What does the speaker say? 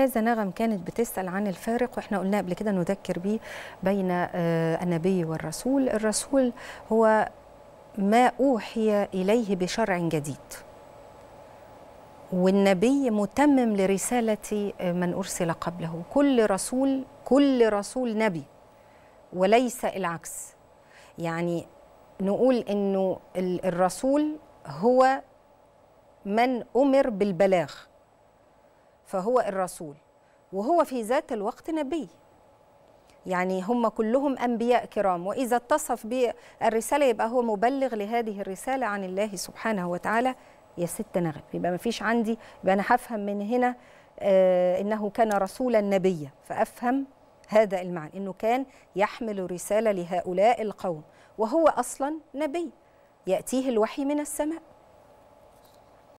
استاذه نغم كانت بتسال عن الفارق واحنا قلنا قبل كده نذكر بيه بين آه، النبي والرسول الرسول هو ما اوحي اليه بشرع جديد والنبي متمم لرساله آه، من ارسل قبله كل رسول كل رسول نبي وليس العكس يعني نقول انه الرسول هو من امر بالبلاغ فهو الرسول وهو في ذات الوقت نبي يعني هم كلهم أنبياء كرام وإذا اتصف بالرسالة يبقى هو مبلغ لهذه الرسالة عن الله سبحانه وتعالى يا ست نغم يبقى ما فيش عندي يبقى أنا هفهم من هنا آه إنه كان رسولا نبيا فأفهم هذا المعنى إنه كان يحمل رسالة لهؤلاء القوم وهو أصلا نبي يأتيه الوحي من السماء